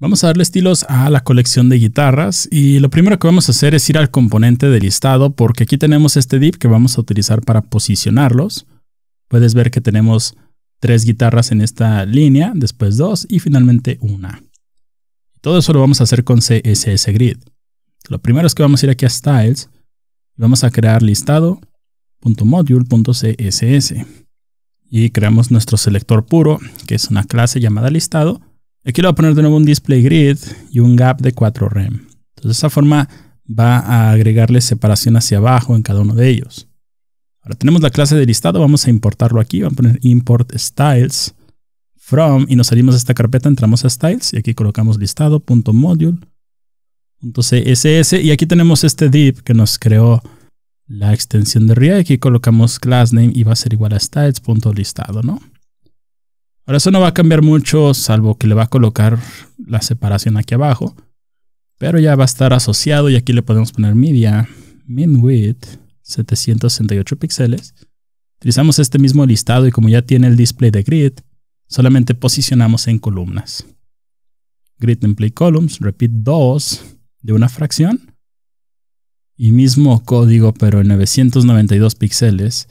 Vamos a darle estilos a la colección de guitarras y lo primero que vamos a hacer es ir al componente de listado porque aquí tenemos este div que vamos a utilizar para posicionarlos. Puedes ver que tenemos tres guitarras en esta línea, después dos y finalmente una. Todo eso lo vamos a hacer con CSS Grid. Lo primero es que vamos a ir aquí a Styles y vamos a crear listado.module.css y creamos nuestro selector puro que es una clase llamada listado Aquí le voy a poner de nuevo un display grid y un gap de 4 rem. Entonces de esa forma va a agregarle separación hacia abajo en cada uno de ellos. Ahora tenemos la clase de listado, vamos a importarlo aquí, vamos a poner import styles from y nos salimos de esta carpeta, entramos a styles y aquí colocamos listado.module.css y aquí tenemos este div que nos creó la extensión de RIA, aquí colocamos class name y va a ser igual a styles.listado, ¿no? Ahora eso no va a cambiar mucho, salvo que le va a colocar la separación aquí abajo. Pero ya va a estar asociado y aquí le podemos poner media, min width, 768 píxeles. Utilizamos este mismo listado y como ya tiene el display de grid, solamente posicionamos en columnas. Grid template columns, repeat 2 de una fracción. Y mismo código pero en 992 píxeles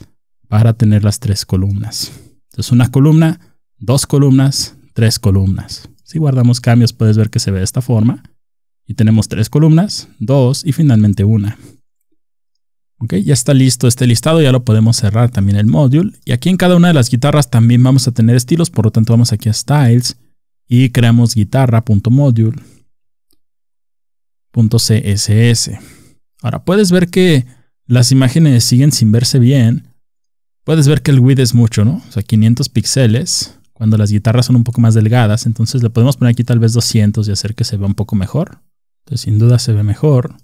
para tener las tres columnas. Entonces una columna dos columnas, tres columnas. Si guardamos cambios puedes ver que se ve de esta forma. Y tenemos tres columnas, dos y finalmente una. Ok, ya está listo este listado, ya lo podemos cerrar también el módulo. Y aquí en cada una de las guitarras también vamos a tener estilos, por lo tanto vamos aquí a Styles y creamos guitarra.module.css. Ahora puedes ver que las imágenes siguen sin verse bien. Puedes ver que el width es mucho, ¿no? O sea, 500 píxeles cuando las guitarras son un poco más delgadas, entonces le podemos poner aquí tal vez 200 y hacer que se vea un poco mejor. Entonces sin duda se ve mejor.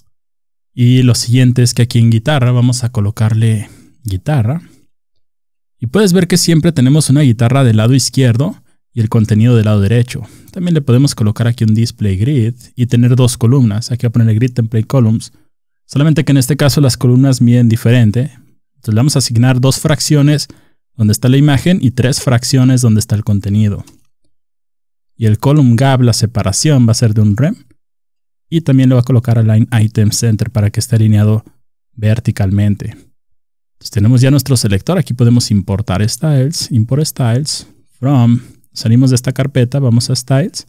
Y lo siguiente es que aquí en guitarra vamos a colocarle guitarra. Y puedes ver que siempre tenemos una guitarra del lado izquierdo y el contenido del lado derecho. También le podemos colocar aquí un display grid y tener dos columnas. Aquí voy a ponerle grid template columns. Solamente que en este caso las columnas miden diferente. Entonces le vamos a asignar dos fracciones donde está la imagen, y tres fracciones donde está el contenido. Y el column gap, la separación, va a ser de un rem. Y también le va a colocar align item center para que esté alineado verticalmente. Entonces tenemos ya nuestro selector. Aquí podemos importar styles, import styles, from. Salimos de esta carpeta, vamos a styles.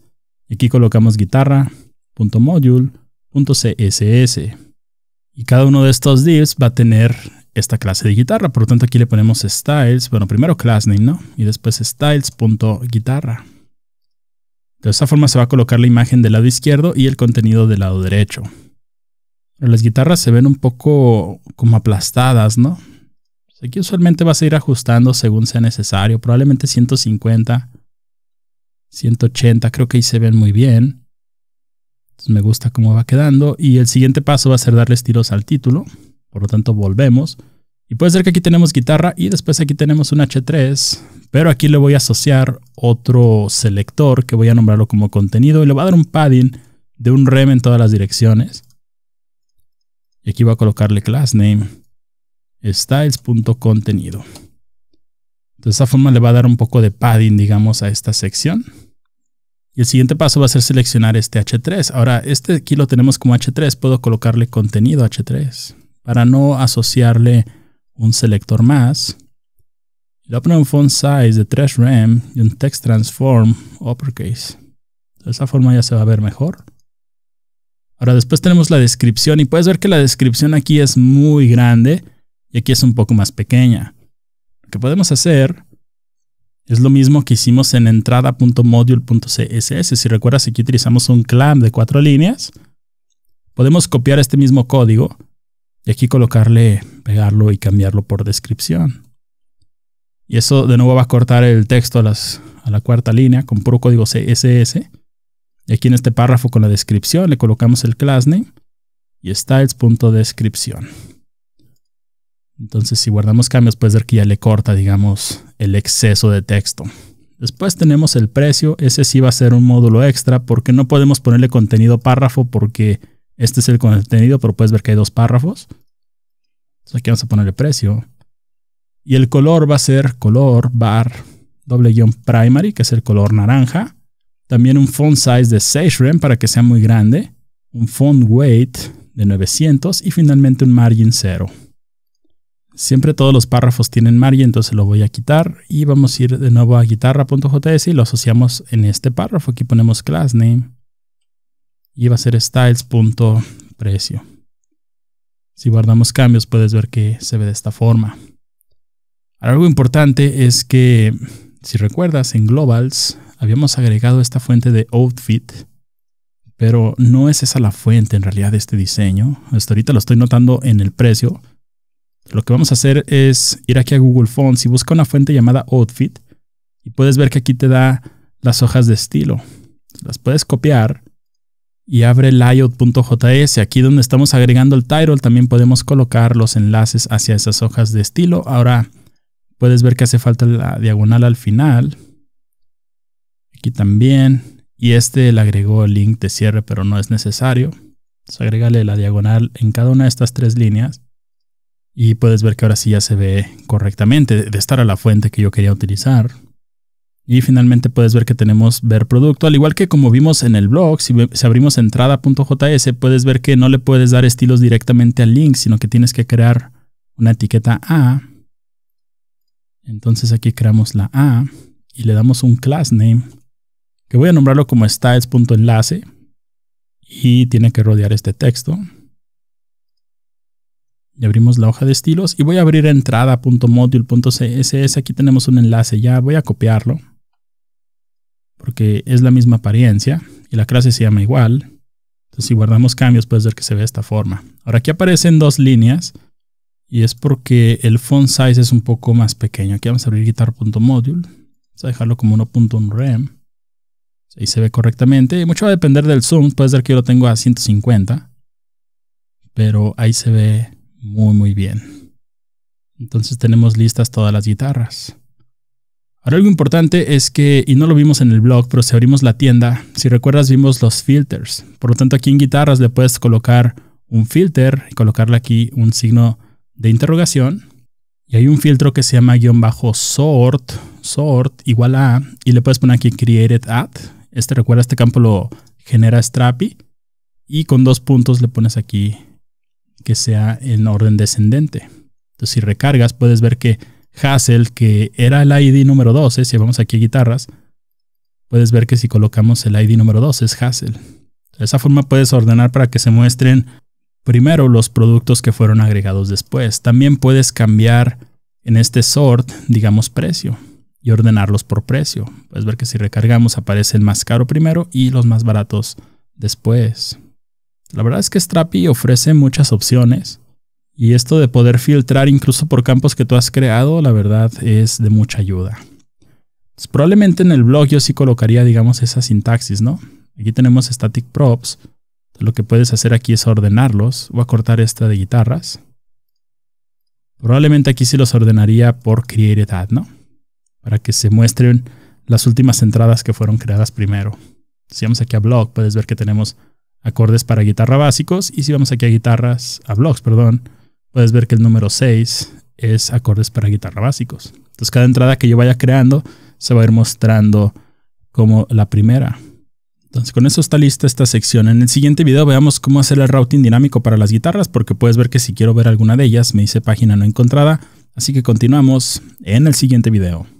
Y aquí colocamos guitarra.module.css. Y cada uno de estos divs va a tener esta clase de guitarra. Por lo tanto, aquí le ponemos styles, bueno, primero class name, ¿no? Y después styles.guitarra. De esta forma se va a colocar la imagen del lado izquierdo y el contenido del lado derecho. las guitarras se ven un poco como aplastadas, ¿no? Pues aquí usualmente vas a ir ajustando según sea necesario, probablemente 150, 180, creo que ahí se ven muy bien. me gusta cómo va quedando y el siguiente paso va a ser darle estilos al título. Por lo tanto, volvemos. Y puede ser que aquí tenemos guitarra y después aquí tenemos un H3, pero aquí le voy a asociar otro selector que voy a nombrarlo como contenido y le voy a dar un padding de un rem en todas las direcciones. Y aquí va a colocarle class name styles.contenido. De esta forma le va a dar un poco de padding, digamos, a esta sección. Y el siguiente paso va a ser seleccionar este H3. Ahora, este aquí lo tenemos como H3, puedo colocarle contenido H3 para no asociarle un selector más. Le voy a poner un font size de 3 rem y un text transform uppercase. De esa forma ya se va a ver mejor. Ahora después tenemos la descripción y puedes ver que la descripción aquí es muy grande y aquí es un poco más pequeña. Lo que podemos hacer es lo mismo que hicimos en entrada.module.css. Si recuerdas, aquí utilizamos un clamp de cuatro líneas. Podemos copiar este mismo código y aquí colocarle, pegarlo y cambiarlo por descripción. Y eso de nuevo va a cortar el texto a, la cuarta línea con puro código CSS. Y aquí en este párrafo con la descripción le colocamos el class name y styles.descripción. Entonces si guardamos cambios puede ser que ya le corta, digamos, el exceso de texto. Después tenemos el precio, ese sí va a ser un módulo extra porque no podemos ponerle contenido párrafo porque este es el contenido, pero puedes ver que hay dos párrafos. aquí vamos a ponerle precio. Y el color va a ser color bar doble guión primary, que es el color naranja. También un font size de 6 rem para que sea muy grande. Un font weight de 900 y finalmente un margin 0. Siempre todos los párrafos tienen margin, entonces lo voy a quitar y vamos a ir de nuevo a guitarra.js y lo asociamos en este párrafo. Aquí ponemos class name y va a ser styles.precio. Si guardamos cambios puedes ver que se ve de esta forma. Algo importante es que, si recuerdas, en Globals habíamos agregado esta fuente de outfit, pero no es esa la fuente en realidad de este diseño. Hasta ahorita lo estoy notando en el precio. Lo que vamos a hacer es ir aquí a Google Fonts y busca una fuente llamada outfit y puedes ver que aquí te da las hojas de estilo. Las puedes copiar y abre layout.js. Aquí donde estamos agregando el title también podemos colocar los enlaces hacia esas hojas de estilo. Ahora puedes ver que hace falta la diagonal al final. Aquí también. Y este le agregó el link de cierre, pero no es necesario. Entonces la diagonal en cada una de estas tres líneas. Y puedes ver que ahora sí ya se ve correctamente de estar a la fuente que yo quería utilizar. Y finalmente puedes ver que tenemos ver producto, al igual que como vimos en el blog, si, abrimos entrada.js, puedes ver que no le puedes dar estilos directamente al link, sino que tienes que crear una etiqueta A. Entonces aquí creamos la A y le damos un class name, que voy a nombrarlo como styles.enlace y tiene que rodear este texto. Y abrimos la hoja de estilos y voy a abrir entrada.module.css. Aquí tenemos un enlace ya, voy a copiarlo porque es la misma apariencia y la clase se llama igual. Entonces, si guardamos cambios, puedes ver que se ve de esta forma. Ahora, aquí aparecen dos líneas y es porque el font size es un poco más pequeño. Aquí vamos a abrir guitar.module. Vamos a dejarlo como 1.1 rem. Ahí se ve correctamente. Mucho va a depender del zoom. Puede ser que yo lo tengo a 150. Pero ahí se ve muy, muy bien. Entonces tenemos listas todas las guitarras. Ahora algo importante es que, y no lo vimos en el blog, pero si abrimos la tienda, si recuerdas vimos los filters. Por lo tanto aquí en guitarras le puedes colocar un filter y colocarle aquí un signo de interrogación. Y hay un filtro que se llama guión bajo sort, sort igual a, y le puedes poner aquí created at. Este recuerda, este campo lo genera Strapi. Y con dos puntos le pones aquí que sea en orden descendente. Entonces si recargas puedes ver que Hassel, que era el ID número 12, si vamos aquí a guitarras, puedes ver que si colocamos el ID número 12 es Hassel. De esa forma puedes ordenar para que se muestren primero los productos que fueron agregados después. También puedes cambiar en este sort, digamos, precio y ordenarlos por precio. Puedes ver que si recargamos aparece el más caro primero y los más baratos después. La verdad es que Strapi ofrece muchas opciones y esto de poder filtrar incluso por campos que tú has creado, la verdad es de mucha ayuda. Pues, probablemente en el blog yo sí colocaría, digamos, esa sintaxis, ¿no? Aquí tenemos static props. Lo que puedes hacer aquí es ordenarlos. Voy a cortar esta de guitarras. Probablemente aquí sí los ordenaría por created ad, ¿no? Para que se muestren las últimas entradas que fueron creadas primero. Si vamos aquí a blog, puedes ver que tenemos acordes para guitarra básicos. Y si vamos aquí a guitarras, a blogs, perdón, puedes ver que el número 6 es acordes para guitarra básicos. Entonces cada entrada que yo vaya creando se va a ir mostrando como la primera. Entonces con eso está lista esta sección. En el siguiente video veamos cómo hacer el routing dinámico para las guitarras porque puedes ver que si quiero ver alguna de ellas me dice página no encontrada. Así que continuamos en el siguiente video.